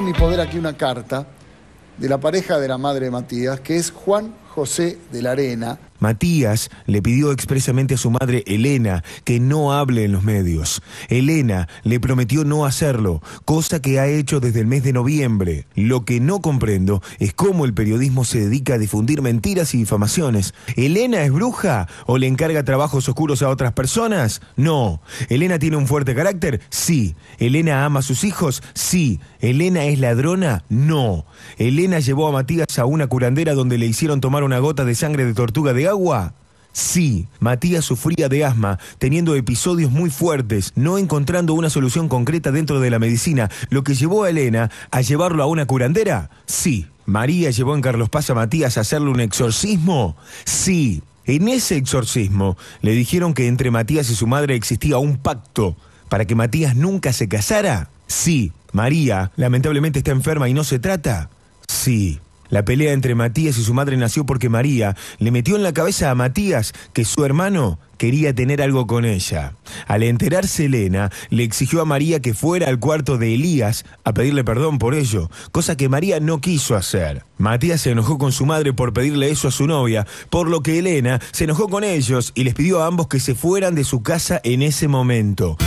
mi poder aquí una carta de la pareja de la madre de Matías, que es Juan José de la Arena, Matías le pidió expresamente a su madre Elena que no hable en los medios. Elena le prometió no hacerlo, cosa que ha hecho desde el mes de noviembre. Lo que no comprendo es cómo el periodismo se dedica a difundir mentiras y difamaciones. ¿Elena es bruja o le encarga trabajos oscuros a otras personas? No. ¿Elena tiene un fuerte carácter? Sí. ¿Elena ama a sus hijos? Sí. ¿Elena es ladrona? No. Elena llevó a Matías a una curandera donde le hicieron tomar una gota de sangre de tortuga de agua? Sí, Matías sufría de asma, teniendo episodios muy fuertes, no encontrando una solución concreta dentro de la medicina, lo que llevó a Elena a llevarlo a una curandera. Sí. María llevó en Carlos Paz a Matías a hacerle un exorcismo. Sí. En ese exorcismo le dijeron que entre Matías y su madre existía un pacto para que Matías nunca se casara. Sí. María, lamentablemente está enferma y no se trata. Sí. La pelea entre Matías y su madre nació porque María le metió en la cabeza a Matías que su hermano quería tener algo con ella. Al enterarse Elena, le exigió a María que fuera al cuarto de Elías a pedirle perdón por ello, cosa que María no quiso hacer. Matías se enojó con su madre por pedirle eso a su novia, por lo que Elena se enojó con ellos y les pidió a ambos que se fueran de su casa en ese momento.